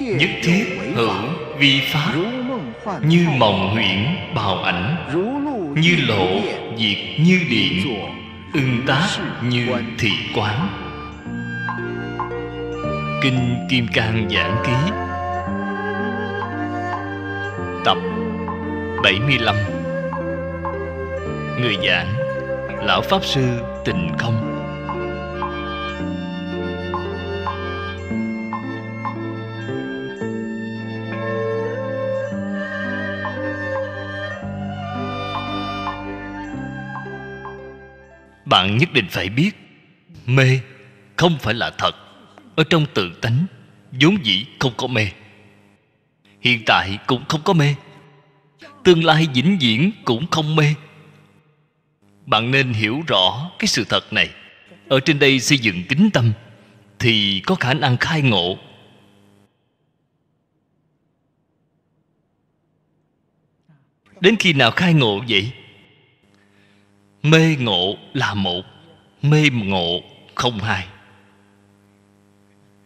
Nhất thiết hữu vi pháp Như mộng huyễn bào ảnh Như lộ diệt như điện Ưng tác như thị quán Kinh Kim Cang Giảng Ký Tập 75 Người giảng Lão Pháp Sư Tình Không bạn nhất định phải biết mê không phải là thật ở trong tự tánh vốn dĩ không có mê hiện tại cũng không có mê tương lai vĩnh viễn cũng không mê bạn nên hiểu rõ cái sự thật này ở trên đây xây dựng kính tâm thì có khả năng khai ngộ đến khi nào khai ngộ vậy mê ngộ là một mê ngộ không hai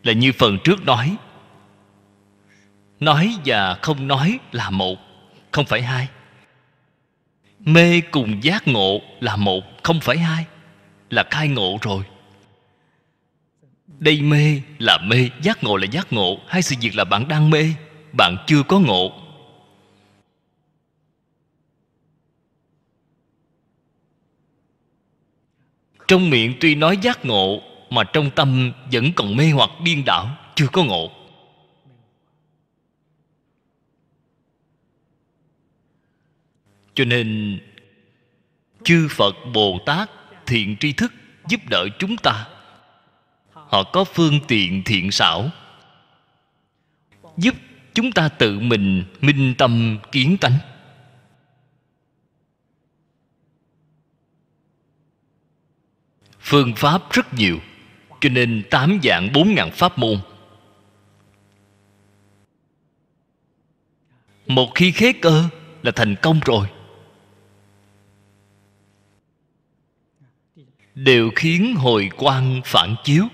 là như phần trước nói nói và không nói là một không phải hai mê cùng giác ngộ là một không phải hai là khai ngộ rồi đây mê là mê giác ngộ là giác ngộ hai sự việc là bạn đang mê bạn chưa có ngộ trong miệng tuy nói giác ngộ mà trong tâm vẫn còn mê hoặc điên đảo chưa có ngộ cho nên chư phật bồ tát thiện tri thức giúp đỡ chúng ta họ có phương tiện thiện xảo giúp chúng ta tự mình minh tâm kiến tánh phương pháp rất nhiều cho nên tám dạng bốn ngàn pháp môn một khi khế cơ là thành công rồi đều khiến hồi quang phản chiếu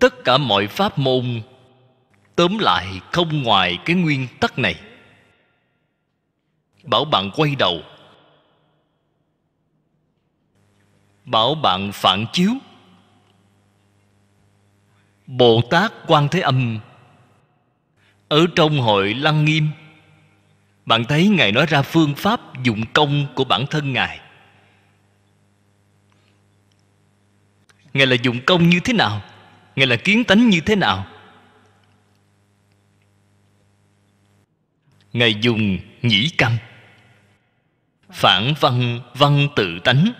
tất cả mọi pháp môn tóm lại không ngoài cái nguyên tắc này bảo bạn quay đầu bảo bạn phản chiếu bồ tát quan thế âm ở trong hội lăng nghiêm bạn thấy ngài nói ra phương pháp dụng công của bản thân ngài ngài là dụng công như thế nào ngài là kiến tánh như thế nào ngài dùng nhĩ căn phản văn văn tự tánh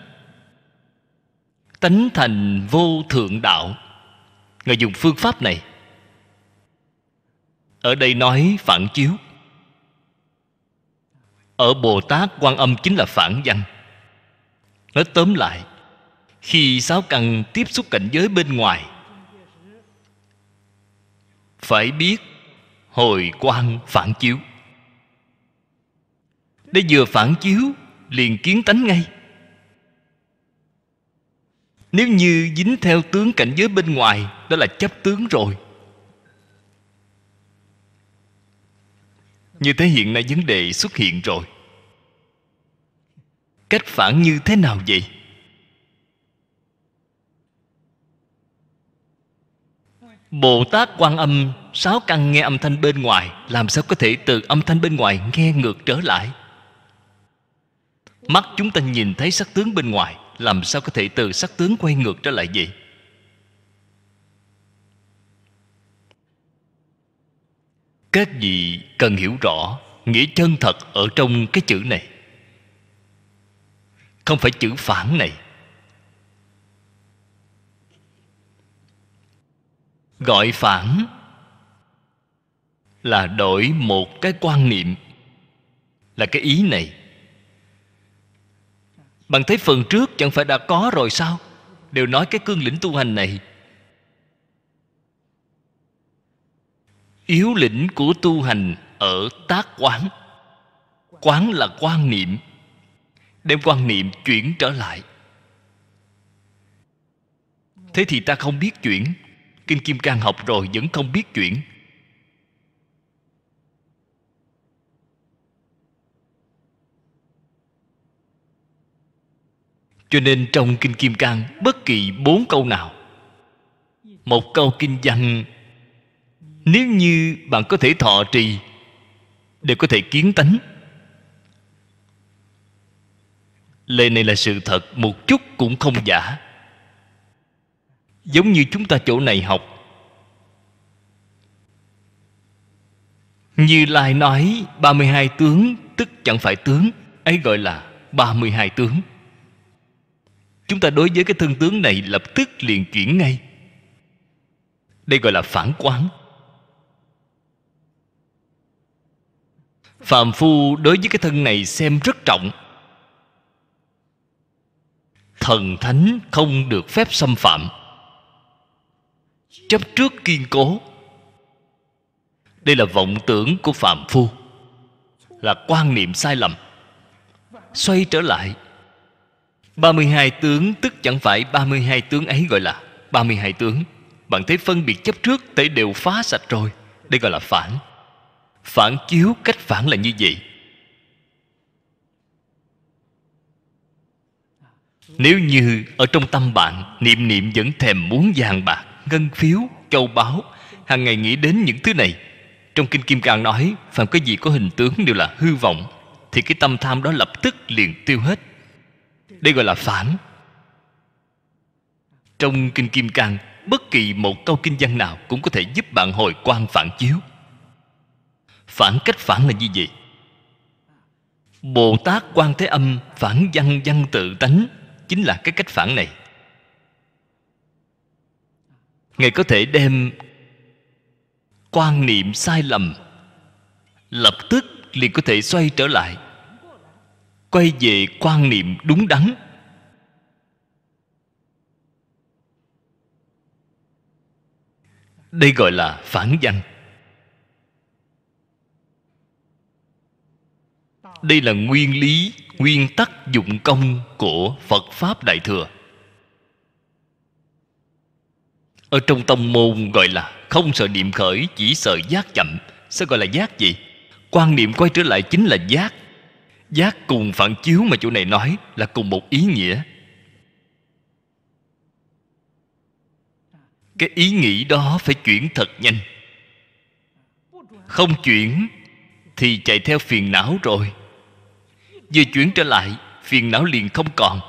tánh thành vô thượng đạo người dùng phương pháp này ở đây nói phản chiếu ở bồ tát quan âm chính là phản văn nói tóm lại khi sáu căn tiếp xúc cảnh giới bên ngoài phải biết hồi quan phản chiếu để vừa phản chiếu liền kiến tánh ngay nếu như dính theo tướng cảnh giới bên ngoài Đó là chấp tướng rồi Như thế hiện nay vấn đề xuất hiện rồi Cách phản như thế nào vậy? Bồ Tát quan âm Sáu căn nghe âm thanh bên ngoài Làm sao có thể từ âm thanh bên ngoài Nghe ngược trở lại Mắt chúng ta nhìn thấy sắc tướng bên ngoài làm sao có thể từ sắc tướng quay ngược trở lại vậy các vị cần hiểu rõ nghĩa chân thật ở trong cái chữ này không phải chữ phản này gọi phản là đổi một cái quan niệm là cái ý này bạn thấy phần trước chẳng phải đã có rồi sao Đều nói cái cương lĩnh tu hành này Yếu lĩnh của tu hành ở tác quán Quán là quan niệm Đem quan niệm chuyển trở lại Thế thì ta không biết chuyển Kinh Kim Cang học rồi vẫn không biết chuyển cho nên trong kinh kim cang bất kỳ bốn câu nào một câu kinh văn nếu như bạn có thể thọ trì để có thể kiến tánh lời này là sự thật một chút cũng không giả giống như chúng ta chỗ này học như lai nói 32 tướng tức chẳng phải tướng ấy gọi là 32 tướng chúng ta đối với cái thân tướng này lập tức liền chuyển ngay đây gọi là phản quán phàm phu đối với cái thân này xem rất trọng thần thánh không được phép xâm phạm chấp trước kiên cố đây là vọng tưởng của phàm phu là quan niệm sai lầm xoay trở lại 32 tướng tức chẳng phải 32 tướng ấy gọi là 32 tướng. Bạn thấy phân biệt chấp trước thể đều phá sạch rồi. Đây gọi là phản. Phản chiếu cách phản là như vậy. Nếu như ở trong tâm bạn Niệm niệm vẫn thèm muốn vàng bạc Ngân phiếu, châu báu hàng ngày nghĩ đến những thứ này Trong Kinh Kim Cang nói Phạm cái gì có hình tướng đều là hư vọng Thì cái tâm tham đó lập tức liền tiêu hết đây gọi là phản trong kinh kim cang bất kỳ một câu kinh văn nào cũng có thể giúp bạn hồi quan phản chiếu phản cách phản là như vậy bồ tát quan thế âm phản văn văn tự tánh chính là cái cách phản này ngài có thể đem quan niệm sai lầm lập tức liền có thể xoay trở lại quay về quan niệm đúng đắn đây gọi là phản danh đây là nguyên lý nguyên tắc dụng công của phật pháp đại thừa ở trong tông môn gọi là không sợ niệm khởi chỉ sợ giác chậm sẽ gọi là giác gì quan niệm quay trở lại chính là giác giác cùng phản chiếu mà chỗ này nói là cùng một ý nghĩa cái ý nghĩ đó phải chuyển thật nhanh không chuyển thì chạy theo phiền não rồi vừa chuyển trở lại phiền não liền không còn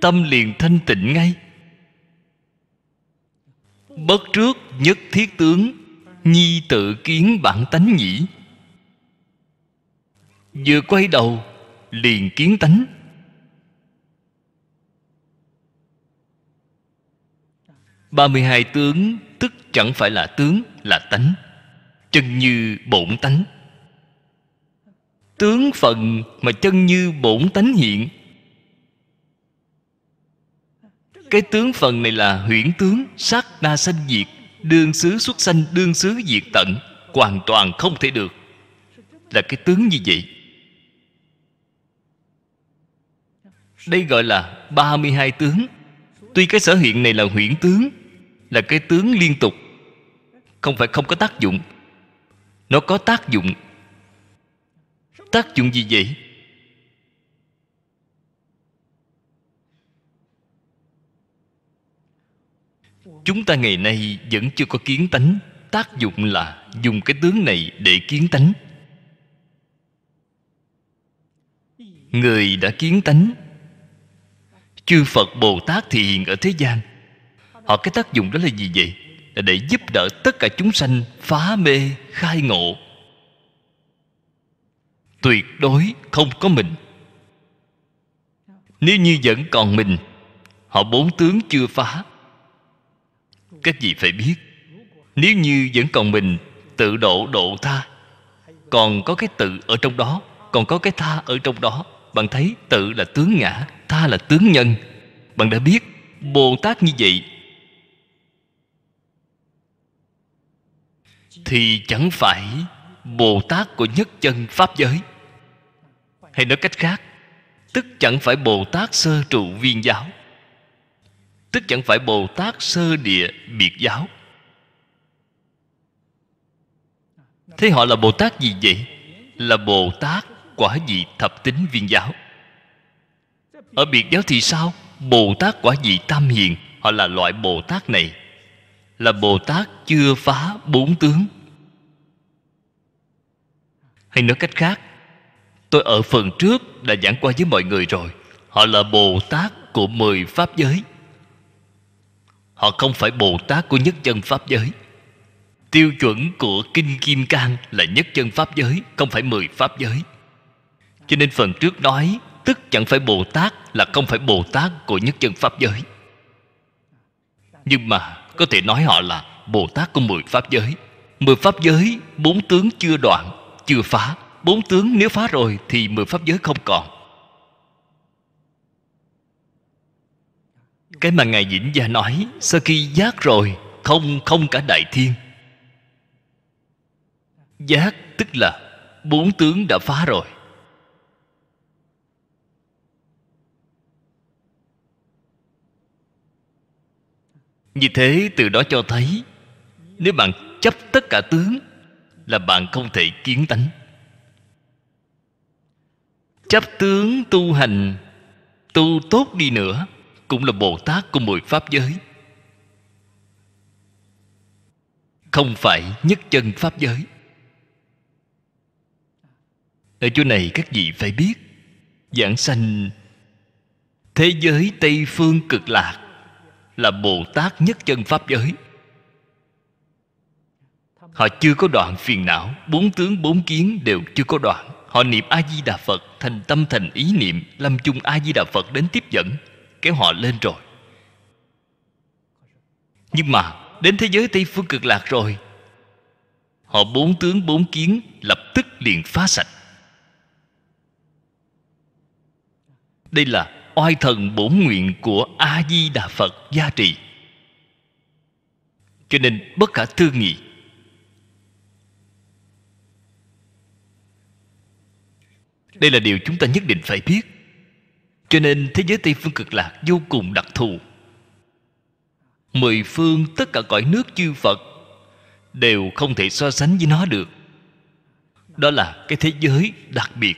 tâm liền thanh tịnh ngay bất trước nhất thiết tướng nhi tự kiến bản tánh nhĩ vừa quay đầu liền kiến tánh ba mươi hai tướng tức chẳng phải là tướng là tánh chân như bổn tánh tướng phần mà chân như bổn tánh hiện cái tướng phần này là huyễn tướng sát na sanh diệt đương xứ xuất sanh đương xứ diệt tận hoàn toàn không thể được là cái tướng như vậy Đây gọi là 32 tướng Tuy cái sở hiện này là huyễn tướng Là cái tướng liên tục Không phải không có tác dụng Nó có tác dụng Tác dụng gì vậy? Chúng ta ngày nay vẫn chưa có kiến tánh Tác dụng là dùng cái tướng này để kiến tánh Người đã kiến tánh chư phật bồ tát thì hiện ở thế gian họ cái tác dụng đó là gì vậy là để giúp đỡ tất cả chúng sanh phá mê khai ngộ tuyệt đối không có mình nếu như vẫn còn mình họ bốn tướng chưa phá các vị phải biết nếu như vẫn còn mình tự độ độ tha còn có cái tự ở trong đó còn có cái tha ở trong đó bạn thấy tự là tướng ngã ta là tướng nhân bạn đã biết bồ tát như vậy thì chẳng phải bồ tát của nhất chân pháp giới hay nói cách khác tức chẳng phải bồ tát sơ trụ viên giáo tức chẳng phải bồ tát sơ địa biệt giáo thế họ là bồ tát gì vậy là bồ tát quả vị thập tính viên giáo ở biệt giáo thì sao bồ tát quả vị tam hiền họ là loại bồ tát này là bồ tát chưa phá bốn tướng hay nói cách khác tôi ở phần trước đã giảng qua với mọi người rồi họ là bồ tát của mười pháp giới họ không phải bồ tát của nhất chân pháp giới tiêu chuẩn của kinh kim cang là nhất chân pháp giới không phải mười pháp giới cho nên phần trước nói Tức chẳng phải Bồ Tát Là không phải Bồ Tát của nhất chân Pháp giới Nhưng mà có thể nói họ là Bồ Tát của mười Pháp giới Mười Pháp giới Bốn tướng chưa đoạn Chưa phá Bốn tướng nếu phá rồi Thì mười Pháp giới không còn Cái mà Ngài Dĩnh Gia nói Sau khi giác rồi Không không cả Đại Thiên Giác tức là bốn tướng đã phá rồi như thế từ đó cho thấy nếu bạn chấp tất cả tướng là bạn không thể kiến tánh chấp tướng tu hành tu tốt đi nữa cũng là bồ tát của mười pháp giới không phải nhất chân pháp giới ở chỗ này các vị phải biết giảng sanh thế giới tây phương cực lạc là bồ tát nhất chân pháp giới họ chưa có đoạn phiền não bốn tướng bốn kiến đều chưa có đoạn họ niệm a di đà phật thành tâm thành ý niệm lâm chung a di đà phật đến tiếp dẫn kéo họ lên rồi nhưng mà đến thế giới tây phương cực lạc rồi họ bốn tướng bốn kiến lập tức liền phá sạch đây là oai thần bổn nguyện của a di đà phật gia trì cho nên bất khả tư nghị đây là điều chúng ta nhất định phải biết cho nên thế giới tây phương cực lạc vô cùng đặc thù mười phương tất cả cõi nước chư phật đều không thể so sánh với nó được đó là cái thế giới đặc biệt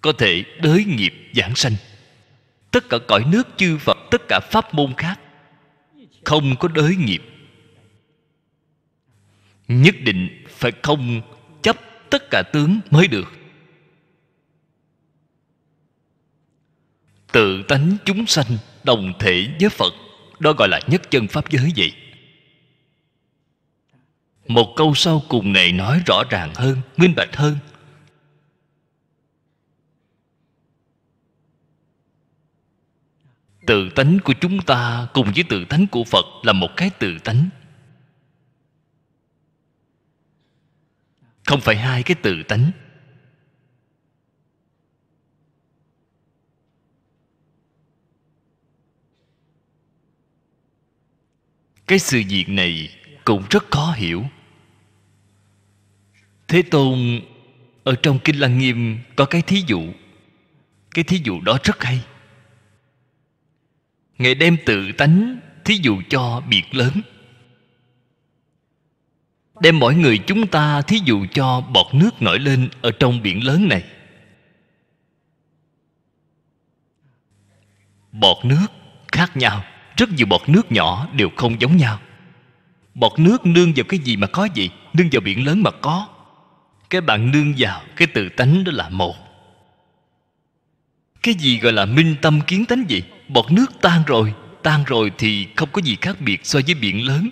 có thể đới nghiệp giảng sanh tất cả cõi nước chư phật tất cả pháp môn khác không có đới nghiệp nhất định phải không chấp tất cả tướng mới được tự tánh chúng sanh đồng thể với phật đó gọi là nhất chân pháp giới vậy một câu sau cùng này nói rõ ràng hơn minh bạch hơn tự tánh của chúng ta cùng với tự tánh của phật là một cái tự tánh không phải hai cái tự tánh cái sự việc này cũng rất khó hiểu thế tôn ở trong kinh lăng nghiêm có cái thí dụ cái thí dụ đó rất hay ngài đem tự tánh thí dụ cho biệt lớn đem mỗi người chúng ta thí dụ cho bọt nước nổi lên ở trong biển lớn này bọt nước khác nhau rất nhiều bọt nước nhỏ đều không giống nhau bọt nước nương vào cái gì mà có gì nương vào biển lớn mà có cái bạn nương vào cái tự tánh đó là một cái gì gọi là minh tâm kiến tánh vậy? Bọt nước tan rồi Tan rồi thì không có gì khác biệt so với biển lớn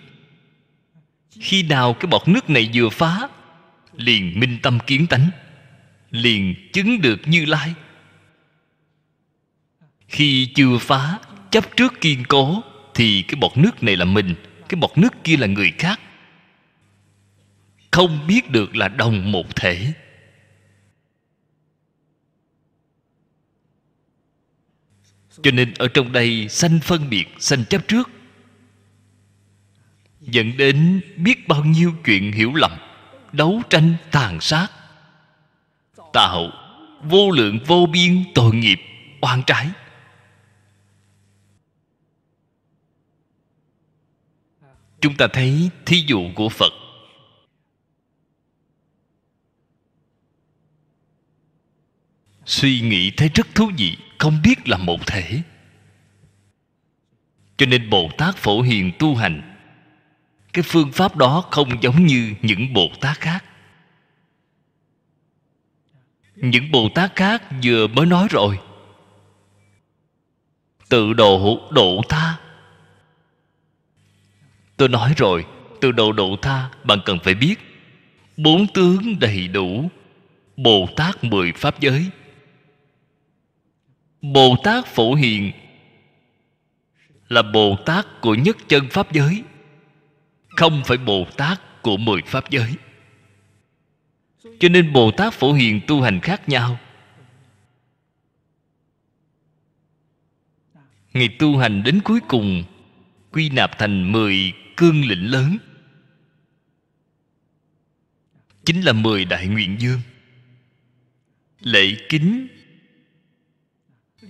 Khi nào cái bọt nước này vừa phá Liền minh tâm kiến tánh Liền chứng được như lai Khi chưa phá Chấp trước kiên cố Thì cái bọt nước này là mình Cái bọt nước kia là người khác Không biết được là đồng một thể cho nên ở trong đây sanh phân biệt sanh chấp trước dẫn đến biết bao nhiêu chuyện hiểu lầm đấu tranh tàn sát tạo vô lượng vô biên tội nghiệp oan trái chúng ta thấy thí dụ của phật suy nghĩ thấy rất thú vị không biết là một thể cho nên bồ tát phổ hiền tu hành cái phương pháp đó không giống như những bồ tát khác những bồ tát khác vừa mới nói rồi tự độ độ tha tôi nói rồi từ độ độ tha bạn cần phải biết bốn tướng đầy đủ bồ tát mười pháp giới Bồ Tát Phổ Hiền là Bồ Tát của nhất chân Pháp giới Không phải Bồ Tát của mười Pháp giới Cho nên Bồ Tát Phổ Hiền tu hành khác nhau Ngài tu hành đến cuối cùng Quy nạp thành mười cương lĩnh lớn Chính là mười đại nguyện dương lễ kính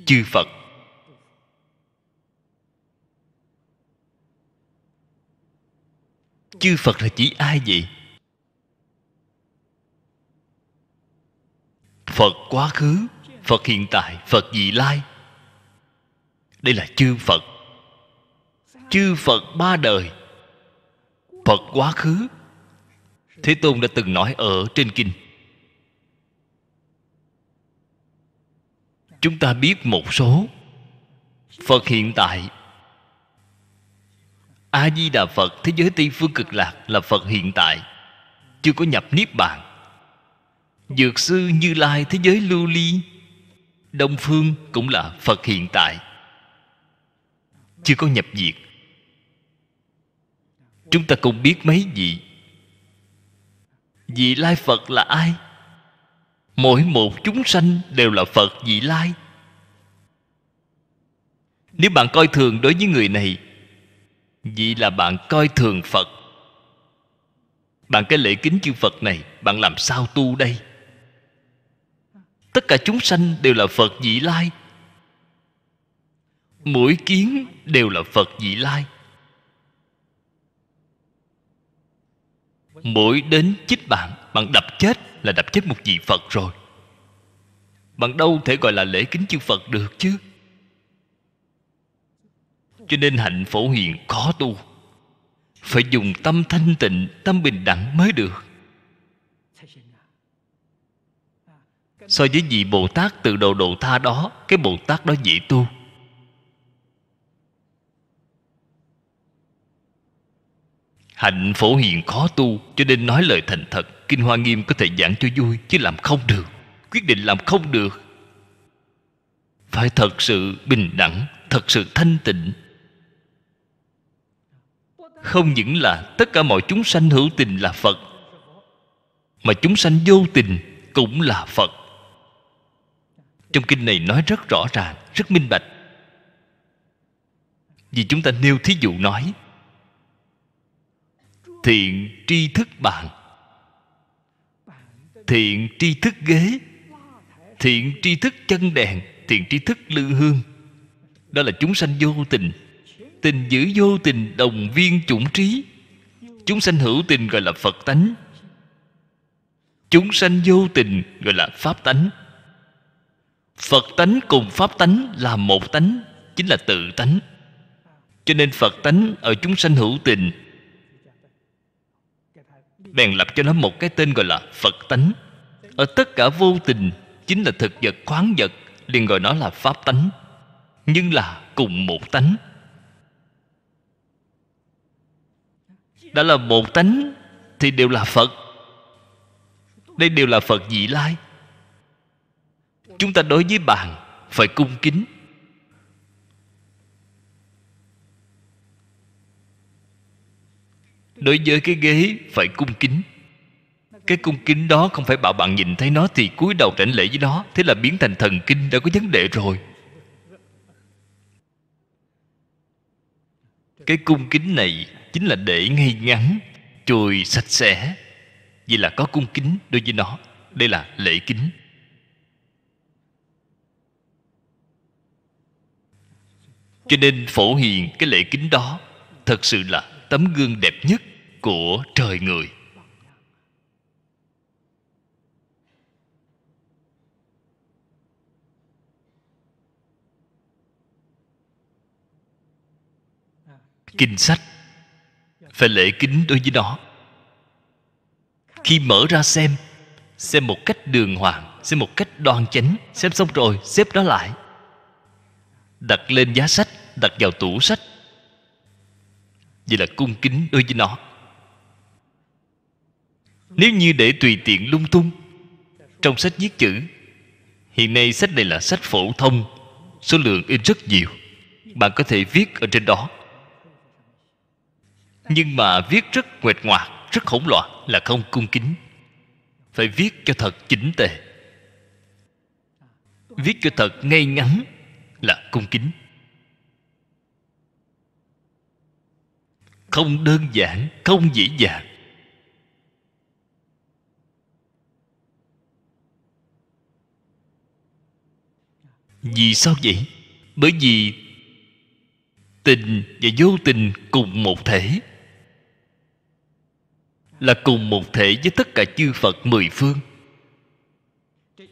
chư phật chư phật là chỉ ai vậy phật quá khứ phật hiện tại phật vị lai đây là chư phật chư phật ba đời phật quá khứ thế tôn đã từng nói ở trên kinh chúng ta biết một số phật hiện tại a di đà phật thế giới tây phương cực lạc là phật hiện tại chưa có nhập niết bàn dược sư như lai thế giới lưu ly đông phương cũng là phật hiện tại chưa có nhập diệt chúng ta cũng biết mấy vị vị lai phật là ai mỗi một chúng sanh đều là phật vị lai nếu bạn coi thường đối với người này vậy là bạn coi thường phật bạn cái lễ kính chư phật này bạn làm sao tu đây tất cả chúng sanh đều là phật vị lai mỗi kiến đều là phật vị lai Mỗi đến chích bạn Bạn đập chết là đập chết một vị Phật rồi Bạn đâu thể gọi là lễ kính chư Phật được chứ Cho nên hạnh phổ hiền khó tu Phải dùng tâm thanh tịnh Tâm bình đẳng mới được So với vị Bồ Tát từ đầu độ tha đó Cái Bồ Tát đó dễ tu Hạnh phổ hiền khó tu Cho nên nói lời thành thật Kinh Hoa Nghiêm có thể giảng cho vui Chứ làm không được Quyết định làm không được Phải thật sự bình đẳng Thật sự thanh tịnh Không những là Tất cả mọi chúng sanh hữu tình là Phật Mà chúng sanh vô tình Cũng là Phật Trong kinh này nói rất rõ ràng Rất minh bạch Vì chúng ta nêu thí dụ nói thiện tri thức bàn, thiện tri thức ghế thiện tri thức chân đèn thiện tri thức lư hương đó là chúng sanh vô tình tình giữ vô tình đồng viên chủng trí chúng sanh hữu tình gọi là phật tánh chúng sanh vô tình gọi là pháp tánh phật tánh cùng pháp tánh là một tánh chính là tự tánh cho nên phật tánh ở chúng sanh hữu tình bèn lập cho nó một cái tên gọi là phật tánh ở tất cả vô tình chính là thực vật khoáng vật liền gọi nó là pháp tánh nhưng là cùng một tánh đã là một tánh thì đều là phật đây đều là phật dị lai chúng ta đối với bạn phải cung kính đối với cái ghế phải cung kính cái cung kính đó không phải bảo bạn nhìn thấy nó thì cúi đầu rảnh lễ với nó thế là biến thành thần kinh đã có vấn đề rồi cái cung kính này chính là để ngay ngắn chùi sạch sẽ vì là có cung kính đối với nó đây là lễ kính cho nên phổ hiền cái lễ kính đó thật sự là tấm gương đẹp nhất của trời người kinh sách phải lễ kính đối với nó khi mở ra xem xem một cách đường hoàng xem một cách đoan chánh xem xong rồi xếp nó lại đặt lên giá sách đặt vào tủ sách Vậy là cung kính đối với nó Nếu như để tùy tiện lung tung Trong sách viết chữ Hiện nay sách này là sách phổ thông Số lượng in rất nhiều Bạn có thể viết ở trên đó Nhưng mà viết rất nguệt ngoạc Rất hỗn loạn là không cung kính Phải viết cho thật chỉnh tề Viết cho thật ngay ngắn Là cung kính không đơn giản không dễ dàng vì sao vậy bởi vì tình và vô tình cùng một thể là cùng một thể với tất cả chư phật mười phương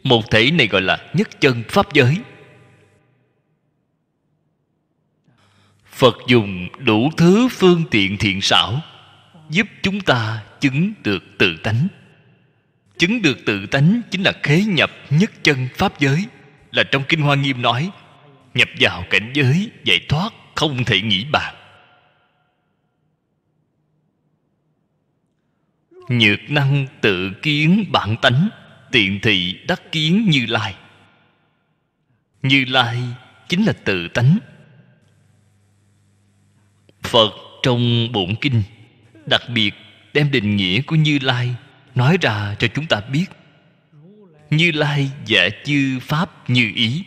một thể này gọi là nhất chân pháp giới phật dùng đủ thứ phương tiện thiện xảo giúp chúng ta chứng được tự tánh chứng được tự tánh chính là khế nhập nhất chân pháp giới là trong kinh hoa nghiêm nói nhập vào cảnh giới giải thoát không thể nghĩ bàn nhược năng tự kiến bản tánh tiện thị đắc kiến như lai như lai chính là tự tánh phật trong bổn kinh đặc biệt đem định nghĩa của như lai nói ra cho chúng ta biết như lai giả chư pháp như ý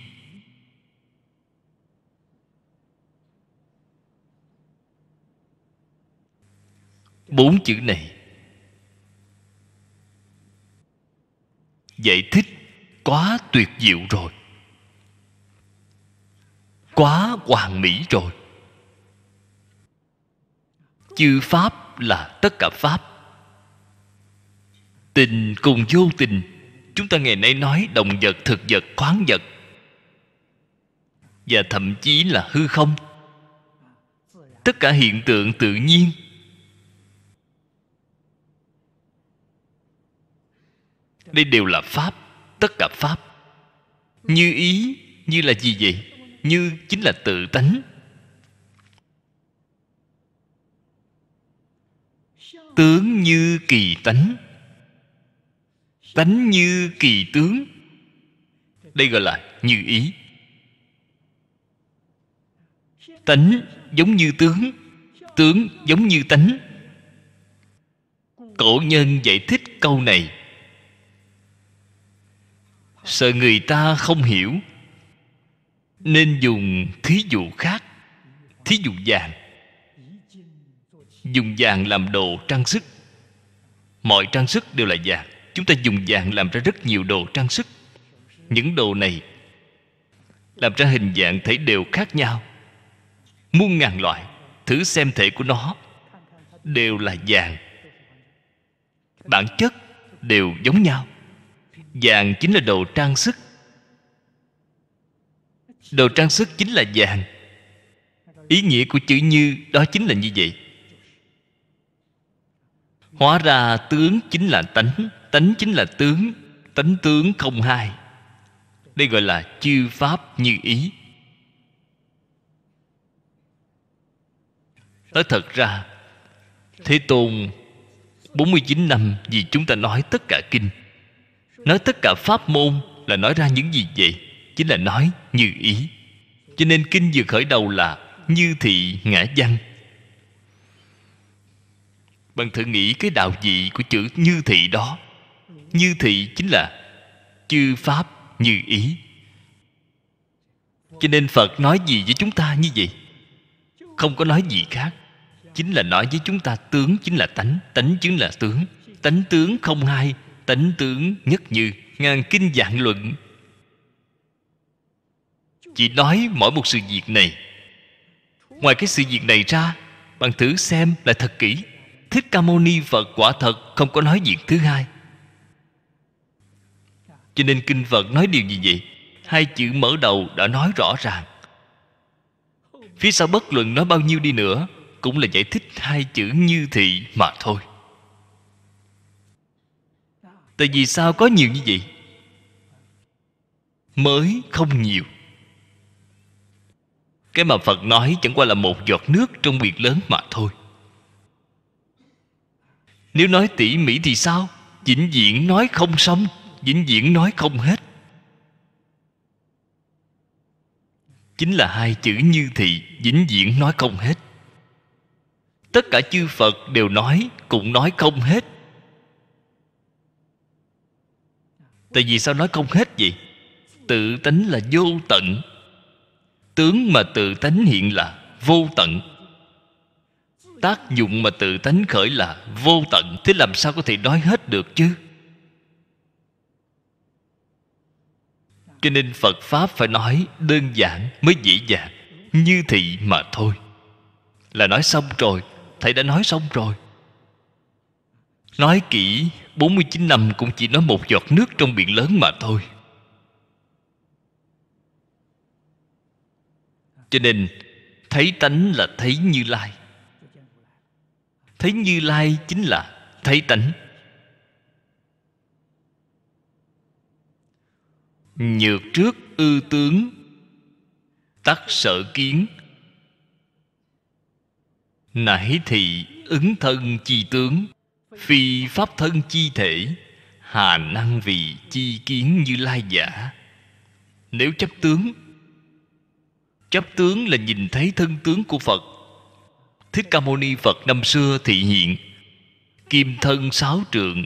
bốn chữ này giải thích quá tuyệt diệu rồi quá hoàn mỹ rồi chư pháp là tất cả pháp tình cùng vô tình chúng ta ngày nay nói động vật thực vật khoáng vật và thậm chí là hư không tất cả hiện tượng tự nhiên đây đều là pháp tất cả pháp như ý như là gì vậy như chính là tự tánh tướng như kỳ tánh tánh như kỳ tướng đây gọi là như ý tánh giống như tướng tướng giống như tánh cổ nhân giải thích câu này sợ người ta không hiểu nên dùng thí dụ khác thí dụ vàng dùng vàng làm đồ trang sức mọi trang sức đều là vàng chúng ta dùng vàng làm ra rất nhiều đồ trang sức những đồ này làm ra hình dạng thể đều khác nhau muôn ngàn loại thử xem thể của nó đều là vàng bản chất đều giống nhau vàng chính là đồ trang sức đồ trang sức chính là vàng ý nghĩa của chữ như đó chính là như vậy hóa ra tướng chính là tánh tánh chính là tướng tánh tướng không hai đây gọi là chư pháp như ý nói thật ra thế tôn 49 năm vì chúng ta nói tất cả kinh nói tất cả pháp môn là nói ra những gì vậy chính là nói như ý cho nên kinh vừa khởi đầu là như thị ngã văn bạn thử nghĩ cái đạo vị của chữ như thị đó như thị chính là chư pháp như ý cho nên phật nói gì với chúng ta như vậy không có nói gì khác chính là nói với chúng ta tướng chính là tánh tánh chính là tướng tánh tướng không hai tánh tướng nhất như ngàn kinh dạng luận chỉ nói mỗi một sự việc này ngoài cái sự việc này ra bạn thử xem lại thật kỹ Thích Ca Mâu Ni Phật quả thật Không có nói việc thứ hai Cho nên Kinh Phật nói điều gì vậy Hai chữ mở đầu đã nói rõ ràng Phía sau bất luận nói bao nhiêu đi nữa Cũng là giải thích hai chữ như thị mà thôi Tại vì sao có nhiều như vậy Mới không nhiều Cái mà Phật nói chẳng qua là một giọt nước trong biển lớn mà thôi nếu nói tỉ mỉ thì sao Vĩnh viễn nói không xong Vĩnh viễn nói không hết Chính là hai chữ như thị Vĩnh viễn nói không hết Tất cả chư Phật đều nói Cũng nói không hết Tại vì sao nói không hết vậy Tự tánh là vô tận Tướng mà tự tánh hiện là vô tận tác dụng mà tự tánh khởi là vô tận thế làm sao có thể nói hết được chứ cho nên phật pháp phải nói đơn giản mới dễ dàng như thị mà thôi là nói xong rồi thầy đã nói xong rồi nói kỹ 49 năm cũng chỉ nói một giọt nước trong biển lớn mà thôi cho nên thấy tánh là thấy như lai thấy như lai chính là thấy tánh nhược trước ư tướng tắc sở kiến nãy thị ứng thân chi tướng phi pháp thân chi thể hà năng vì chi kiến như lai giả nếu chấp tướng chấp tướng là nhìn thấy thân tướng của phật thích ca mâu ni phật năm xưa thị hiện kim thân sáu trượng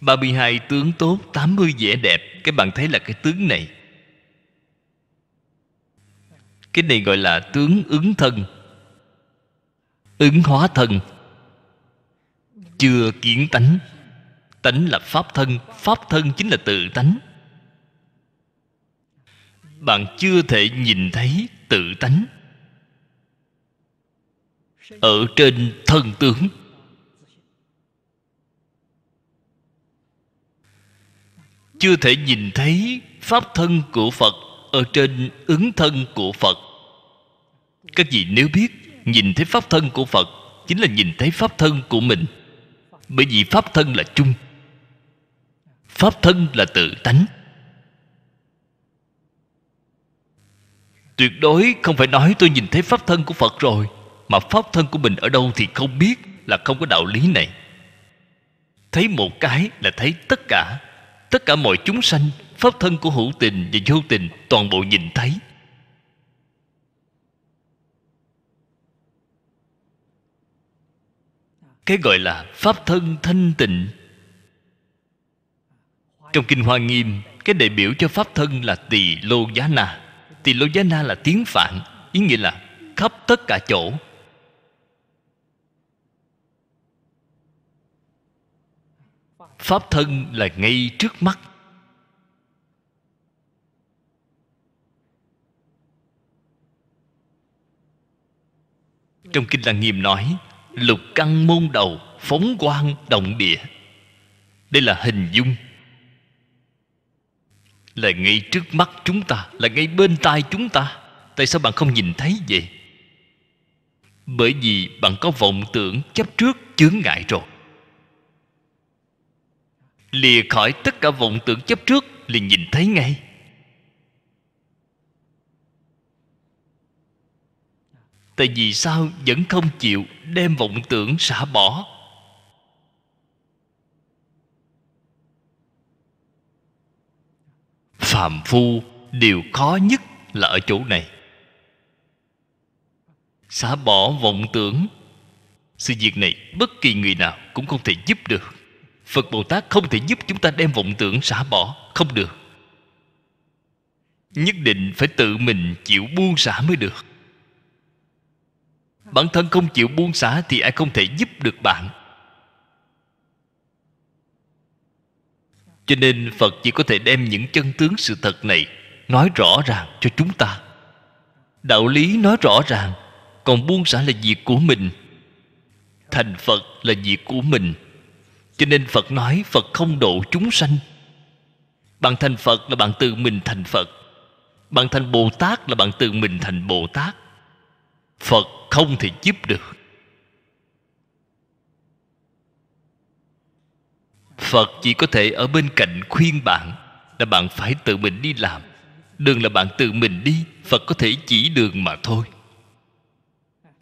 32 tướng tốt 80 vẻ đẹp cái bạn thấy là cái tướng này Cái này gọi là tướng ứng thân Ứng hóa thân Chưa kiến tánh Tánh là pháp thân Pháp thân chính là tự tánh Bạn chưa thể nhìn thấy tự tánh ở trên thân tướng chưa thể nhìn thấy pháp thân của phật ở trên ứng thân của phật các vị nếu biết nhìn thấy pháp thân của phật chính là nhìn thấy pháp thân của mình bởi vì pháp thân là chung pháp thân là tự tánh tuyệt đối không phải nói tôi nhìn thấy pháp thân của phật rồi mà pháp thân của mình ở đâu thì không biết là không có đạo lý này thấy một cái là thấy tất cả tất cả mọi chúng sanh pháp thân của hữu tình và vô tình toàn bộ nhìn thấy cái gọi là pháp thân thanh tịnh trong kinh hoa nghiêm cái đại biểu cho pháp thân là tỳ lô giá na Tilojana là tiếng Phạn Ý nghĩa là khắp tất cả chỗ Pháp thân là ngay trước mắt Trong Kinh Lăng Nghiêm nói Lục căng môn đầu Phóng quang động địa Đây là hình dung là ngay trước mắt chúng ta là ngay bên tai chúng ta tại sao bạn không nhìn thấy vậy bởi vì bạn có vọng tưởng chấp trước chướng ngại rồi lìa khỏi tất cả vọng tưởng chấp trước liền nhìn thấy ngay tại vì sao vẫn không chịu đem vọng tưởng xả bỏ phàm phu điều khó nhất là ở chỗ này xả bỏ vọng tưởng sự việc này bất kỳ người nào cũng không thể giúp được phật bồ tát không thể giúp chúng ta đem vọng tưởng xả bỏ không được nhất định phải tự mình chịu buông xả mới được bản thân không chịu buông xả thì ai không thể giúp được bạn cho nên phật chỉ có thể đem những chân tướng sự thật này nói rõ ràng cho chúng ta đạo lý nói rõ ràng còn buông xả là việc của mình thành phật là việc của mình cho nên phật nói phật không độ chúng sanh bạn thành phật là bạn tự mình thành phật bạn thành bồ tát là bạn tự mình thành bồ tát phật không thể giúp được phật chỉ có thể ở bên cạnh khuyên bạn là bạn phải tự mình đi làm đường là bạn tự mình đi phật có thể chỉ đường mà thôi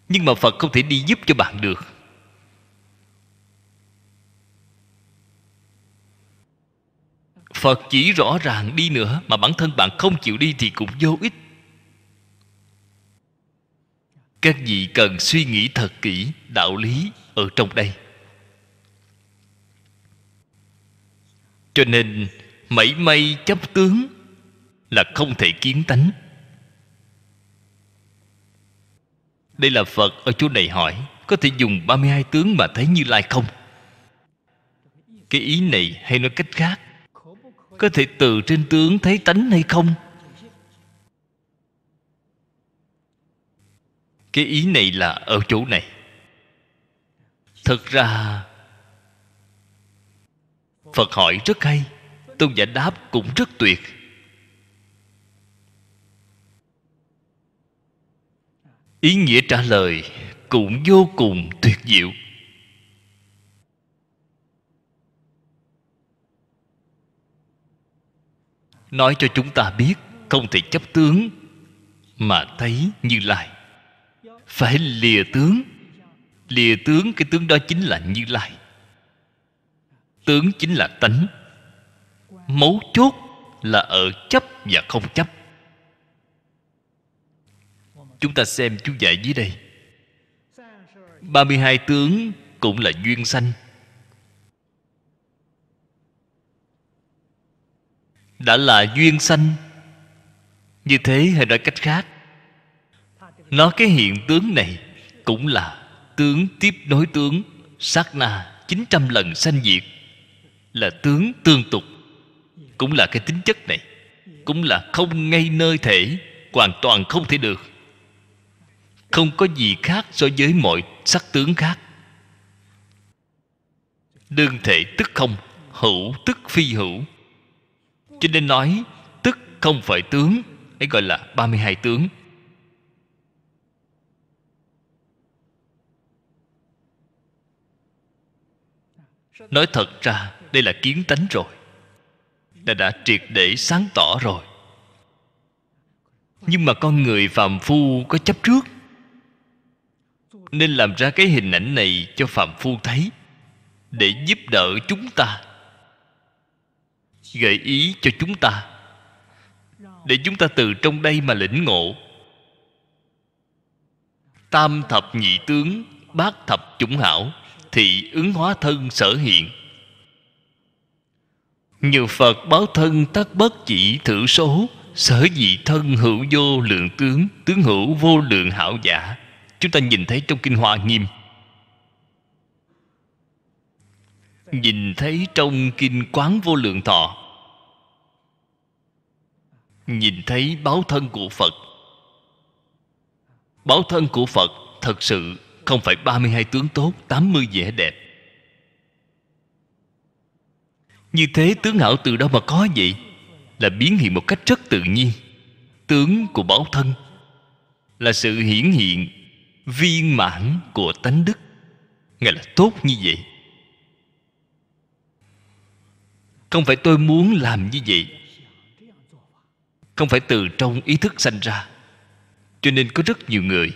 nhưng mà phật không thể đi giúp cho bạn được phật chỉ rõ ràng đi nữa mà bản thân bạn không chịu đi thì cũng vô ích các vị cần suy nghĩ thật kỹ đạo lý ở trong đây cho nên mảy may chấp tướng là không thể kiến tánh đây là phật ở chỗ này hỏi có thể dùng 32 tướng mà thấy như lai không cái ý này hay nói cách khác có thể từ trên tướng thấy tánh hay không cái ý này là ở chỗ này thật ra phật hỏi rất hay tôn giả đáp cũng rất tuyệt ý nghĩa trả lời cũng vô cùng tuyệt diệu nói cho chúng ta biết không thể chấp tướng mà thấy như lai phải lìa tướng lìa tướng cái tướng đó chính là như lai tướng chính là tánh mấu chốt là ở chấp và không chấp chúng ta xem chú giải dưới đây 32 tướng cũng là duyên sanh đã là duyên sanh như thế hay nói cách khác nó cái hiện tướng này cũng là tướng tiếp nối tướng sát na 900 lần sanh diệt là tướng tương tục cũng là cái tính chất này cũng là không ngay nơi thể hoàn toàn không thể được không có gì khác so với mọi sắc tướng khác đương thể tức không hữu tức phi hữu cho nên nói tức không phải tướng ấy gọi là 32 tướng nói thật ra đây là kiến tánh rồi đã đã triệt để sáng tỏ rồi nhưng mà con người phàm phu có chấp trước nên làm ra cái hình ảnh này cho phàm phu thấy để giúp đỡ chúng ta gợi ý cho chúng ta để chúng ta từ trong đây mà lĩnh ngộ tam thập nhị tướng bát thập chủng hảo thì ứng hóa thân sở hiện như phật báo thân tất bất chỉ thử số sở dị thân hữu vô lượng tướng tướng hữu vô lượng hảo giả chúng ta nhìn thấy trong kinh hoa nghiêm nhìn thấy trong kinh quán vô lượng thọ nhìn thấy báo thân của phật báo thân của phật thật sự không phải 32 tướng tốt 80 vẻ đẹp Như thế tướng hảo từ đâu mà có vậy Là biến hiện một cách rất tự nhiên Tướng của báo thân Là sự hiển hiện Viên mãn của tánh đức Ngài là tốt như vậy Không phải tôi muốn làm như vậy Không phải từ trong ý thức sanh ra Cho nên có rất nhiều người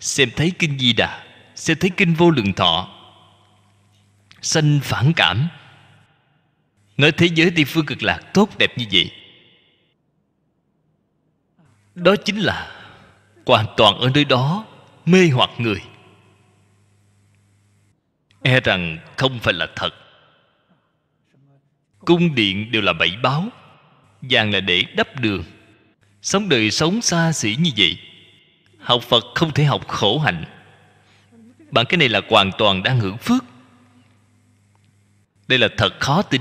xem thấy kinh di đà xem thấy kinh vô lượng thọ sanh phản cảm nói thế giới tây phương cực lạc tốt đẹp như vậy đó chính là hoàn toàn ở nơi đó mê hoặc người e rằng không phải là thật cung điện đều là bảy báo vàng là để đắp đường sống đời sống xa xỉ như vậy học phật không thể học khổ hạnh bạn cái này là hoàn toàn đang hưởng phước đây là thật khó tin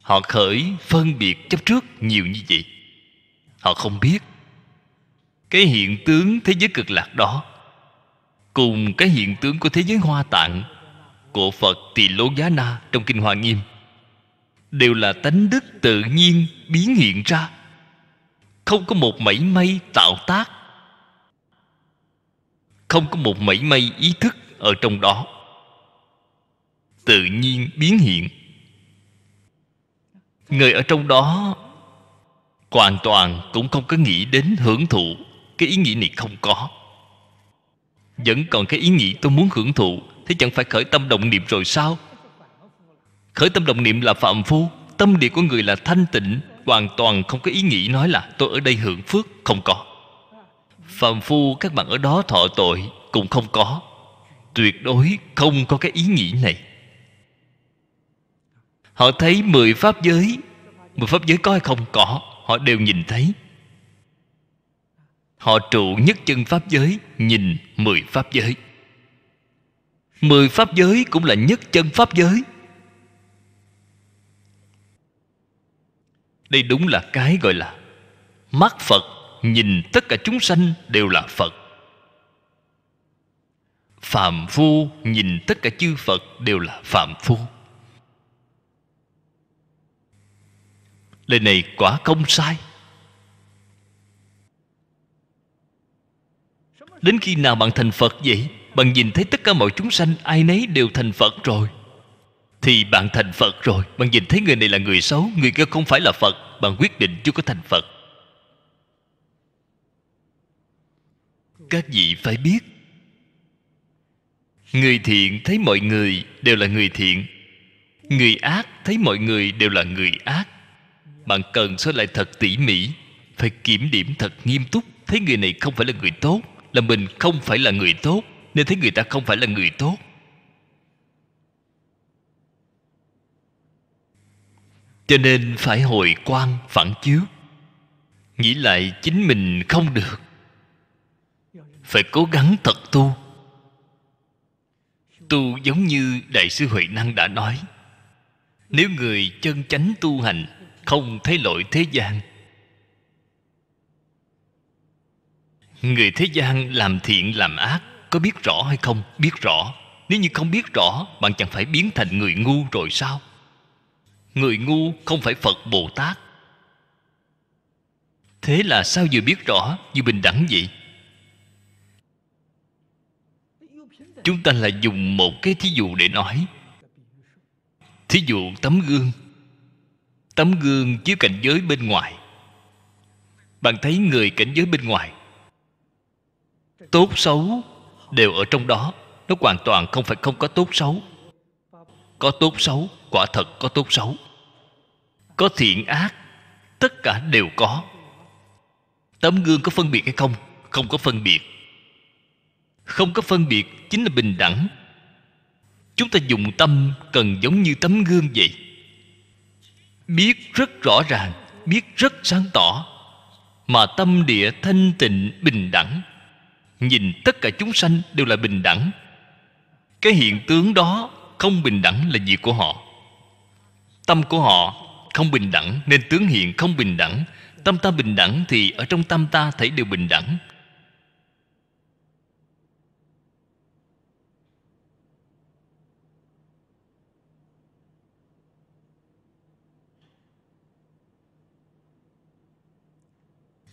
họ khởi phân biệt chấp trước nhiều như vậy họ không biết cái hiện tướng thế giới cực lạc đó cùng cái hiện tướng của thế giới hoa tạng của phật tỳ lô giá na trong kinh hoa nghiêm đều là tánh đức tự nhiên biến hiện ra không có một mảy may tạo tác không có một mảy may ý thức ở trong đó tự nhiên biến hiện người ở trong đó hoàn toàn cũng không có nghĩ đến hưởng thụ cái ý nghĩ này không có vẫn còn cái ý nghĩ tôi muốn hưởng thụ thế chẳng phải khởi tâm động niệm rồi sao khởi tâm động niệm là phạm phu tâm địa của người là thanh tịnh hoàn toàn không có ý nghĩ nói là tôi ở đây hưởng phước không có phàm phu các bạn ở đó thọ tội cũng không có tuyệt đối không có cái ý nghĩ này họ thấy mười pháp giới mười pháp giới có hay không có họ đều nhìn thấy họ trụ nhất chân pháp giới nhìn mười pháp giới mười pháp giới cũng là nhất chân pháp giới đây đúng là cái gọi là mắt phật nhìn tất cả chúng sanh đều là phật phạm phu nhìn tất cả chư phật đều là phạm phu lời này quả không sai đến khi nào bạn thành phật vậy bạn nhìn thấy tất cả mọi chúng sanh ai nấy đều thành phật rồi thì bạn thành phật rồi bạn nhìn thấy người này là người xấu người kia không phải là phật bạn quyết định chưa có thành phật các vị phải biết người thiện thấy mọi người đều là người thiện người ác thấy mọi người đều là người ác bạn cần soi lại thật tỉ mỉ phải kiểm điểm thật nghiêm túc thấy người này không phải là người tốt là mình không phải là người tốt nên thấy người ta không phải là người tốt cho nên phải hồi quan phản chiếu nghĩ lại chính mình không được phải cố gắng thật tu tu giống như đại sư huệ năng đã nói nếu người chân chánh tu hành không thấy lỗi thế gian người thế gian làm thiện làm ác có biết rõ hay không biết rõ nếu như không biết rõ bạn chẳng phải biến thành người ngu rồi sao người ngu không phải phật bồ tát thế là sao vừa biết rõ vừa bình đẳng vậy chúng ta lại dùng một cái thí dụ để nói thí dụ tấm gương tấm gương chiếu cảnh giới bên ngoài bạn thấy người cảnh giới bên ngoài tốt xấu đều ở trong đó nó hoàn toàn không phải không có tốt xấu có tốt xấu quả thật có tốt xấu có thiện ác tất cả đều có tấm gương có phân biệt hay không không có phân biệt không có phân biệt chính là bình đẳng chúng ta dùng tâm cần giống như tấm gương vậy biết rất rõ ràng biết rất sáng tỏ mà tâm địa thanh tịnh bình đẳng nhìn tất cả chúng sanh đều là bình đẳng cái hiện tướng đó không bình đẳng là gì của họ tâm của họ không bình đẳng nên tướng hiện không bình đẳng tâm ta bình đẳng thì ở trong tâm ta thấy đều bình đẳng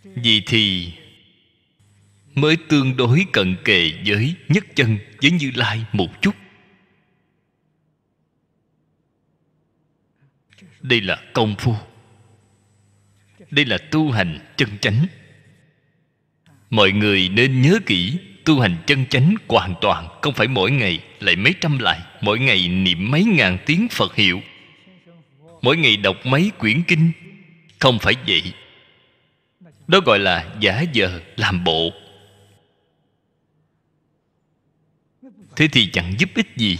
vì thì mới tương đối cận kề với nhất chân với như lai một chút đây là công phu đây là tu hành chân chánh mọi người nên nhớ kỹ tu hành chân chánh hoàn toàn không phải mỗi ngày lại mấy trăm lại mỗi ngày niệm mấy ngàn tiếng phật hiệu mỗi ngày đọc mấy quyển kinh không phải vậy đó gọi là giả giờ làm bộ thế thì chẳng giúp ích gì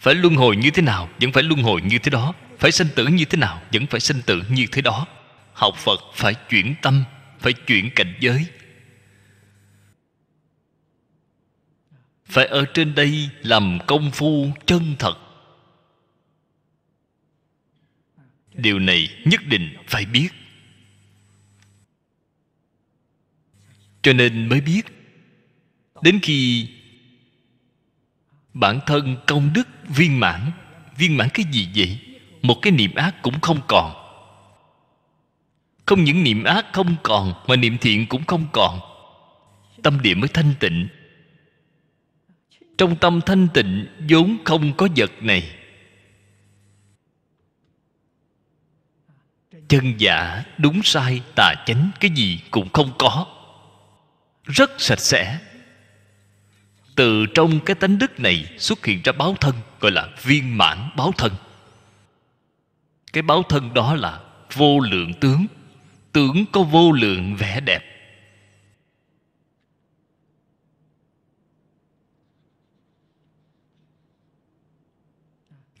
phải luân hồi như thế nào Vẫn phải luân hồi như thế đó Phải sanh tử như thế nào Vẫn phải sanh tử như thế đó Học Phật phải chuyển tâm Phải chuyển cảnh giới Phải ở trên đây làm công phu chân thật Điều này nhất định phải biết Cho nên mới biết Đến khi bản thân công đức viên mãn viên mãn cái gì vậy một cái niệm ác cũng không còn không những niệm ác không còn mà niệm thiện cũng không còn tâm địa mới thanh tịnh trong tâm thanh tịnh vốn không có vật này chân giả đúng sai tà chánh cái gì cũng không có rất sạch sẽ từ trong cái tánh đức này xuất hiện ra báo thân gọi là viên mãn báo thân cái báo thân đó là vô lượng tướng tướng có vô lượng vẻ đẹp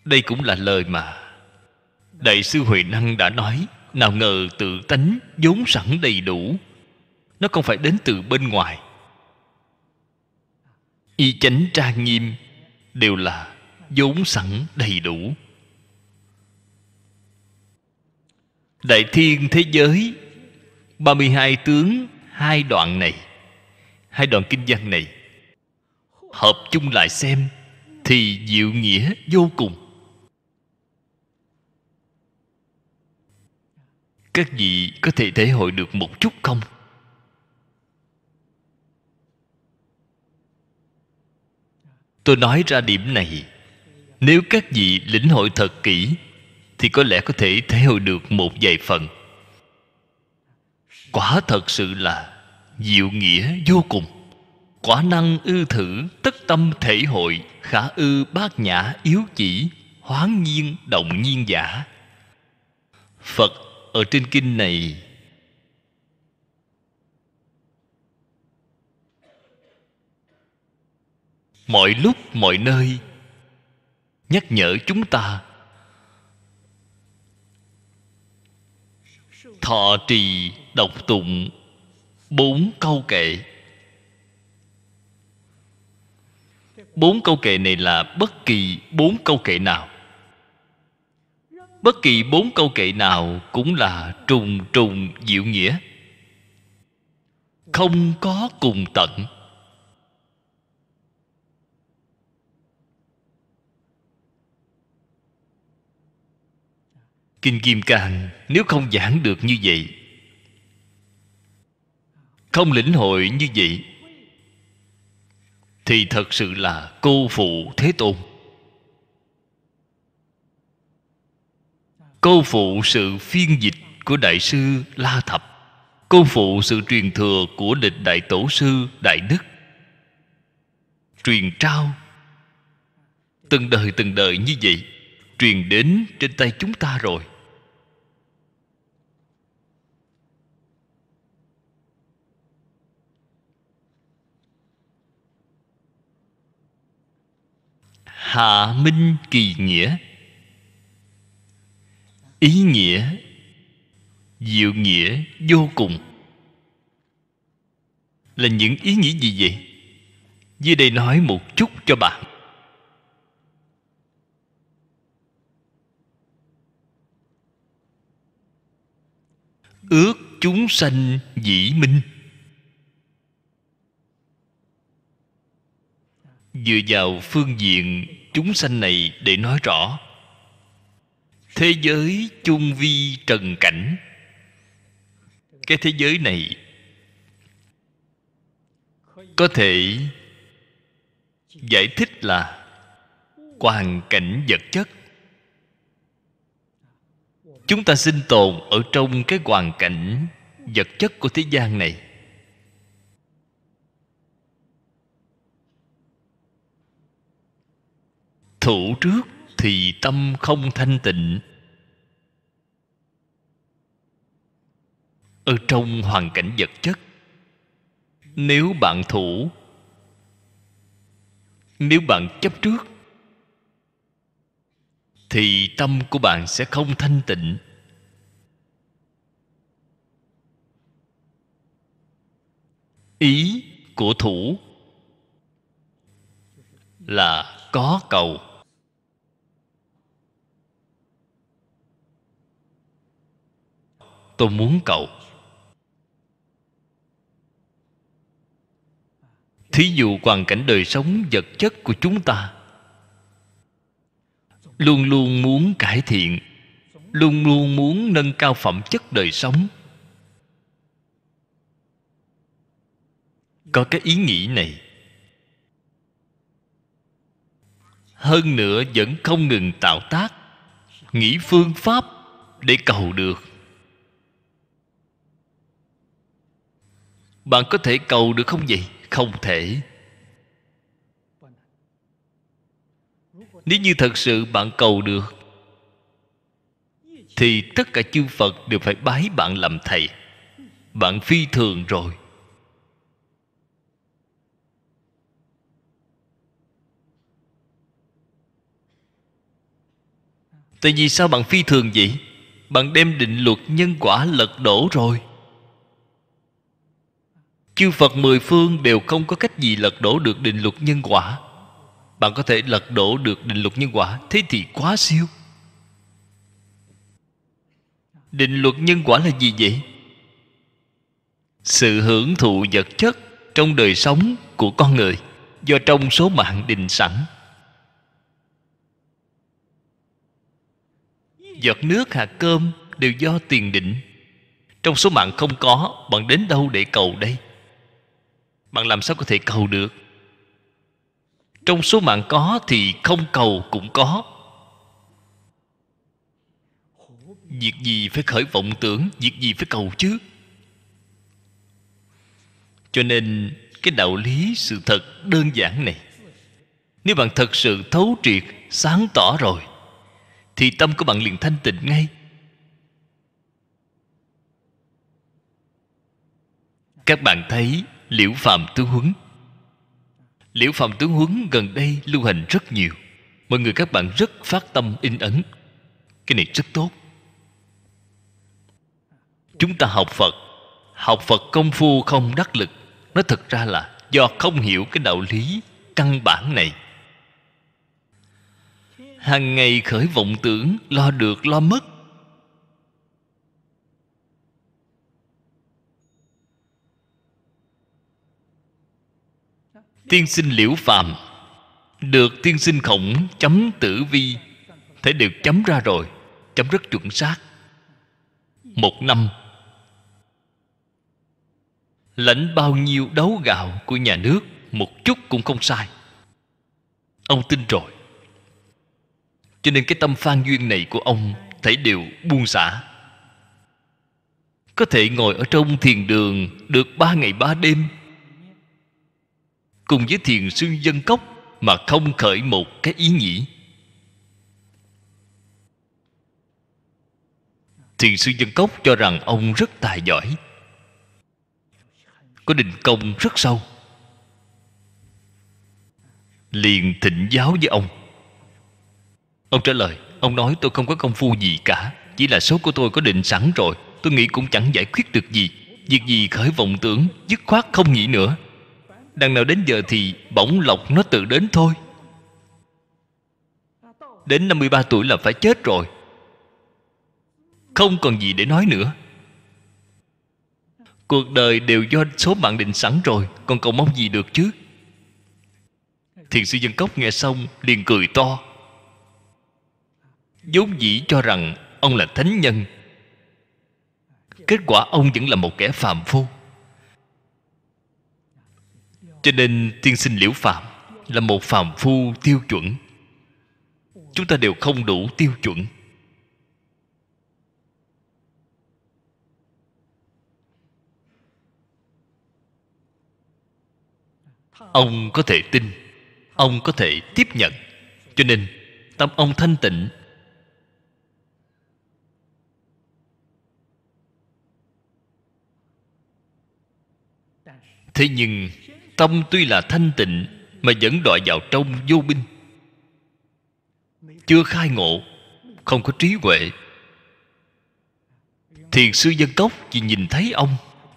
đây cũng là lời mà đại sư huệ năng đã nói nào ngờ tự tánh vốn sẵn đầy đủ nó không phải đến từ bên ngoài y chánh trang nghiêm đều là vốn sẵn đầy đủ đại thiên thế giới 32 tướng hai đoạn này hai đoạn kinh văn này hợp chung lại xem thì diệu nghĩa vô cùng các vị có thể thể hội được một chút không tôi nói ra điểm này nếu các vị lĩnh hội thật kỹ thì có lẽ có thể thể hội được một vài phần quả thật sự là diệu nghĩa vô cùng quả năng ư thử tất tâm thể hội khả ư bát nhã yếu chỉ hoáng nhiên động nhiên giả phật ở trên kinh này mọi lúc mọi nơi nhắc nhở chúng ta thọ trì đọc tụng bốn câu kệ bốn câu kệ này là bất kỳ bốn câu kệ nào bất kỳ bốn câu kệ nào cũng là trùng trùng diệu nghĩa không có cùng tận Kinh Kim Cang nếu không giảng được như vậy Không lĩnh hội như vậy Thì thật sự là cô phụ Thế Tôn Cô phụ sự phiên dịch của Đại sư La Thập Cô phụ sự truyền thừa của lịch Đại Tổ Sư Đại Đức Truyền trao Từng đời từng đời như vậy Truyền đến trên tay chúng ta rồi hạ minh kỳ nghĩa ý nghĩa diệu nghĩa vô cùng là những ý nghĩa gì vậy dưới đây nói một chút cho bạn ước chúng sanh dĩ minh dựa vào phương diện chúng sanh này để nói rõ thế giới chung vi trần cảnh cái thế giới này có thể giải thích là hoàn cảnh vật chất chúng ta sinh tồn ở trong cái hoàn cảnh vật chất của thế gian này thủ trước thì tâm không thanh tịnh ở trong hoàn cảnh vật chất nếu bạn thủ nếu bạn chấp trước thì tâm của bạn sẽ không thanh tịnh ý của thủ là có cầu tôi muốn cậu thí dụ hoàn cảnh đời sống vật chất của chúng ta luôn luôn muốn cải thiện luôn luôn muốn nâng cao phẩm chất đời sống có cái ý nghĩ này hơn nữa vẫn không ngừng tạo tác nghĩ phương pháp để cầu được bạn có thể cầu được không vậy không thể nếu như thật sự bạn cầu được thì tất cả chư phật đều phải bái bạn làm thầy bạn phi thường rồi tại vì sao bạn phi thường vậy bạn đem định luật nhân quả lật đổ rồi chư phật mười phương đều không có cách gì lật đổ được định luật nhân quả bạn có thể lật đổ được định luật nhân quả thế thì quá siêu định luật nhân quả là gì vậy sự hưởng thụ vật chất trong đời sống của con người do trong số mạng định sẵn giọt nước hạt cơm đều do tiền định trong số mạng không có bạn đến đâu để cầu đây bạn làm sao có thể cầu được trong số mạng có thì không cầu cũng có việc gì phải khởi vọng tưởng việc gì phải cầu chứ cho nên cái đạo lý sự thật đơn giản này nếu bạn thật sự thấu triệt sáng tỏ rồi thì tâm của bạn liền thanh tịnh ngay các bạn thấy liễu phạm tướng huấn liễu phạm tướng huấn gần đây lưu hành rất nhiều mọi người các bạn rất phát tâm in ấn cái này rất tốt chúng ta học phật học phật công phu không đắc lực nó thực ra là do không hiểu cái đạo lý căn bản này hàng ngày khởi vọng tưởng lo được lo mất tiên sinh liễu phàm được tiên sinh khổng chấm tử vi thể được chấm ra rồi chấm rất chuẩn xác một năm lãnh bao nhiêu đấu gạo của nhà nước một chút cũng không sai ông tin rồi cho nên cái tâm phan duyên này của ông thể đều buông xả có thể ngồi ở trong thiền đường được ba ngày ba đêm cùng với thiền sư dân cốc mà không khởi một cái ý nghĩ thiền sư dân cốc cho rằng ông rất tài giỏi có đình công rất sâu liền thỉnh giáo với ông ông trả lời ông nói tôi không có công phu gì cả chỉ là số của tôi có định sẵn rồi tôi nghĩ cũng chẳng giải quyết được gì việc gì khởi vọng tưởng dứt khoát không nghĩ nữa Đằng nào đến giờ thì bỗng lộc nó tự đến thôi Đến 53 tuổi là phải chết rồi Không còn gì để nói nữa Cuộc đời đều do số mạng định sẵn rồi Còn cầu mong gì được chứ Thiền sư dân cốc nghe xong liền cười to vốn dĩ cho rằng ông là thánh nhân kết quả ông vẫn là một kẻ phàm phu cho nên tiên sinh liễu phạm là một phàm phu tiêu chuẩn chúng ta đều không đủ tiêu chuẩn ông có thể tin ông có thể tiếp nhận cho nên tâm ông thanh tịnh thế nhưng tâm tuy là thanh tịnh mà vẫn đọa vào trong vô binh, chưa khai ngộ không có trí huệ thiền sư dân cốc chỉ nhìn thấy ông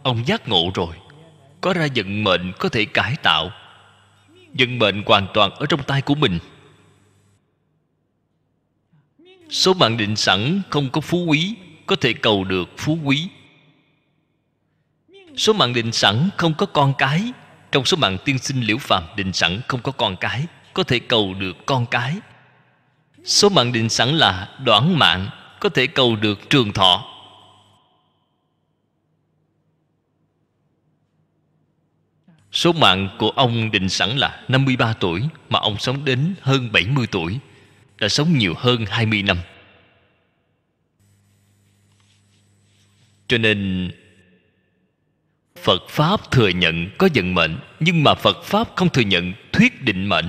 ông giác ngộ rồi có ra vận mệnh có thể cải tạo vận mệnh hoàn toàn ở trong tay của mình số mạng định sẵn không có phú quý có thể cầu được phú quý Số mạng định sẵn không có con cái Trong số mạng tiên sinh liễu phàm định sẵn không có con cái Có thể cầu được con cái Số mạng định sẵn là đoạn mạng Có thể cầu được trường thọ Số mạng của ông định sẵn là 53 tuổi Mà ông sống đến hơn 70 tuổi Đã sống nhiều hơn 20 năm Cho nên phật pháp thừa nhận có vận mệnh nhưng mà phật pháp không thừa nhận thuyết định mệnh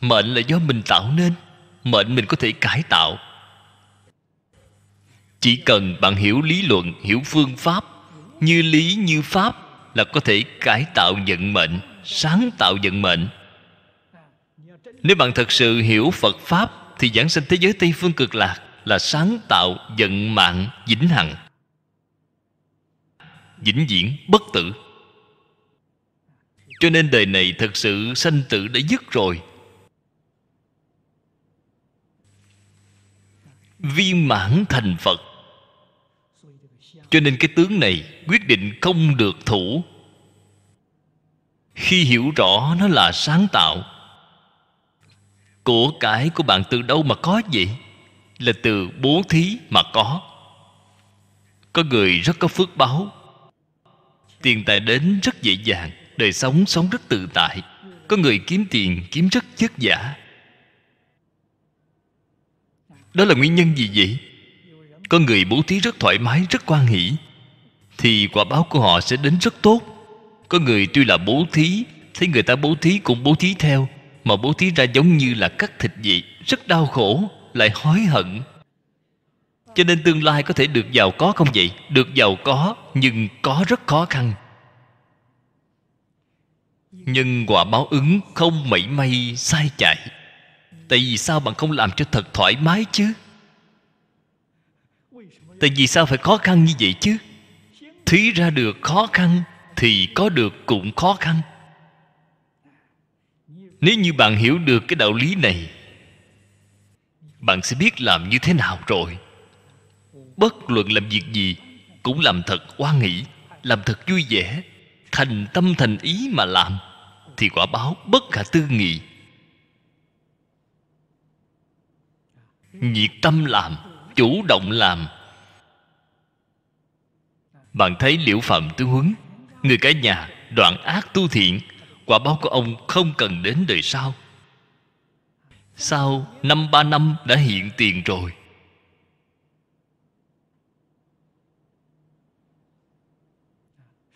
mệnh là do mình tạo nên mệnh mình có thể cải tạo chỉ cần bạn hiểu lý luận hiểu phương pháp như lý như pháp là có thể cải tạo vận mệnh sáng tạo vận mệnh nếu bạn thật sự hiểu phật pháp thì giảng sinh thế giới tây phương cực lạc là sáng tạo vận mạng vĩnh hằng vĩnh viễn bất tử cho nên đời này thật sự sanh tử đã dứt rồi viên mãn thành phật cho nên cái tướng này quyết định không được thủ khi hiểu rõ nó là sáng tạo của cái của bạn từ đâu mà có vậy là từ bố thí mà có có người rất có phước báo tiền tài đến rất dễ dàng đời sống sống rất tự tại có người kiếm tiền kiếm rất chất giả. đó là nguyên nhân gì vậy có người bố thí rất thoải mái rất quan hỷ thì quả báo của họ sẽ đến rất tốt có người tuy là bố thí thấy người ta bố thí cũng bố thí theo mà bố thí ra giống như là cắt thịt vậy rất đau khổ lại hối hận cho nên tương lai có thể được giàu có không vậy được giàu có nhưng có rất khó khăn nhân quả báo ứng không mảy may sai chạy tại vì sao bạn không làm cho thật thoải mái chứ tại vì sao phải khó khăn như vậy chứ thí ra được khó khăn thì có được cũng khó khăn nếu như bạn hiểu được cái đạo lý này bạn sẽ biết làm như thế nào rồi bất luận làm việc gì cũng làm thật oan nghĩ làm thật vui vẻ thành tâm thành ý mà làm thì quả báo bất khả tư nghị nhiệt tâm làm chủ động làm bạn thấy liễu phạm tướng huấn người cả nhà đoạn ác tu thiện quả báo của ông không cần đến đời sau sau năm ba năm đã hiện tiền rồi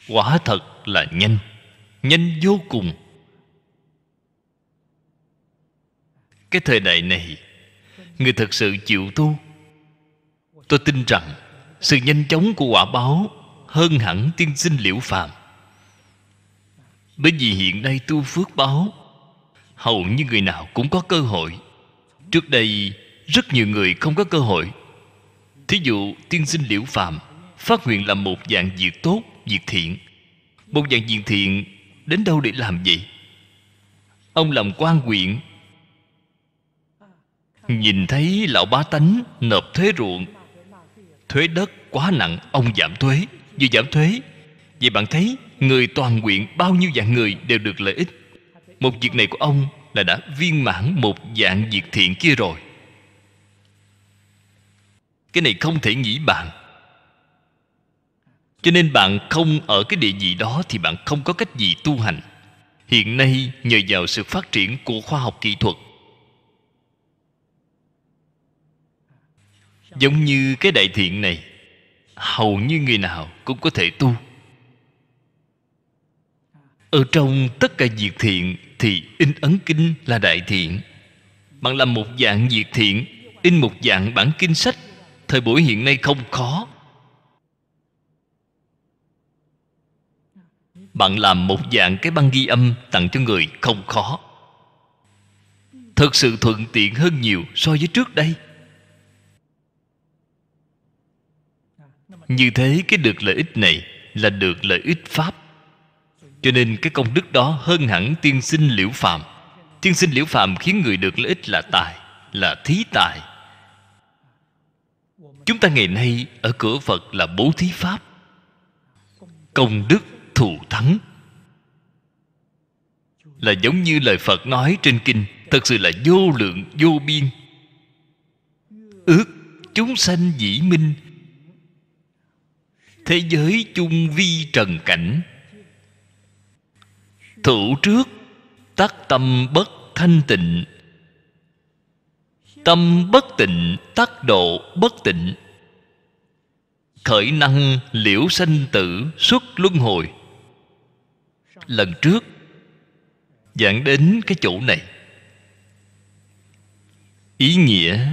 quả thật là nhanh nhanh vô cùng cái thời đại này người thật sự chịu tu tôi tin rằng sự nhanh chóng của quả báo hơn hẳn tiên sinh liễu phàm bởi vì hiện nay tu phước báo hầu như người nào cũng có cơ hội trước đây rất nhiều người không có cơ hội thí dụ tiên sinh liễu phàm phát nguyện làm một dạng việc tốt diệt thiện Một dạng diệt thiện Đến đâu để làm vậy Ông làm quan huyện Nhìn thấy lão bá tánh Nộp thuế ruộng Thuế đất quá nặng Ông giảm thuế Vừa giảm thuế Vậy bạn thấy Người toàn nguyện Bao nhiêu dạng người đều được lợi ích Một việc này của ông Là đã viên mãn Một dạng diệt thiện kia rồi Cái này không thể nghĩ bạn cho nên bạn không ở cái địa vị đó thì bạn không có cách gì tu hành hiện nay nhờ vào sự phát triển của khoa học kỹ thuật giống như cái đại thiện này hầu như người nào cũng có thể tu ở trong tất cả việc thiện thì in ấn kinh là đại thiện bạn làm một dạng việc thiện in một dạng bản kinh sách thời buổi hiện nay không khó bạn làm một dạng cái băng ghi âm tặng cho người không khó thật sự thuận tiện hơn nhiều so với trước đây như thế cái được lợi ích này là được lợi ích pháp cho nên cái công đức đó hơn hẳn tiên sinh liễu phàm tiên sinh liễu phàm khiến người được lợi ích là tài là thí tài chúng ta ngày nay ở cửa phật là bố thí pháp công đức thù thắng là giống như lời phật nói trên kinh thật sự là vô lượng vô biên ước chúng sanh dĩ minh thế giới chung vi trần cảnh thủ trước tắc tâm bất thanh tịnh tâm bất tịnh tắc độ bất tịnh khởi năng liễu sanh tử xuất luân hồi lần trước dẫn đến cái chỗ này ý nghĩa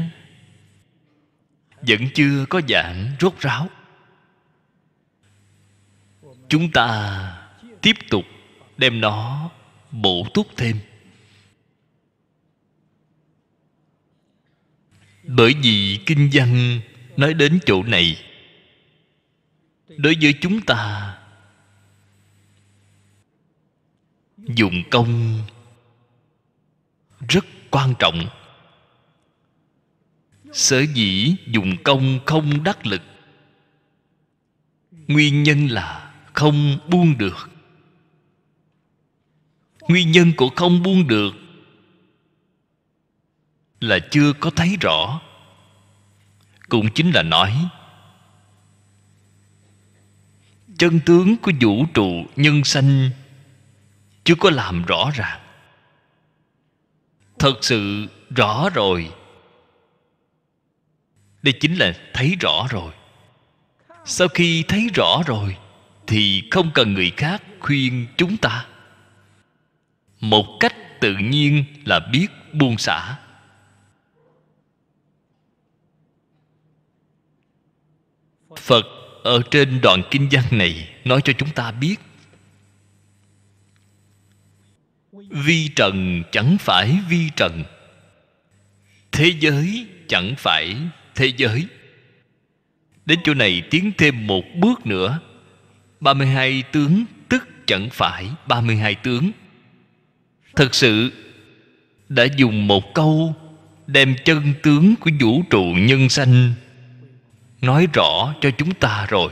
vẫn chưa có giảng rốt ráo chúng ta tiếp tục đem nó bổ túc thêm bởi vì kinh văn nói đến chỗ này đối với chúng ta dụng công rất quan trọng sở dĩ dụng công không đắc lực nguyên nhân là không buông được nguyên nhân của không buông được là chưa có thấy rõ cũng chính là nói chân tướng của vũ trụ nhân sanh chưa có làm rõ ràng thật sự rõ rồi đây chính là thấy rõ rồi sau khi thấy rõ rồi thì không cần người khác khuyên chúng ta một cách tự nhiên là biết buông xả phật ở trên đoạn kinh văn này nói cho chúng ta biết vi trần chẳng phải vi trần thế giới chẳng phải thế giới đến chỗ này tiến thêm một bước nữa 32 tướng tức chẳng phải 32 tướng thật sự đã dùng một câu đem chân tướng của vũ trụ nhân sanh nói rõ cho chúng ta rồi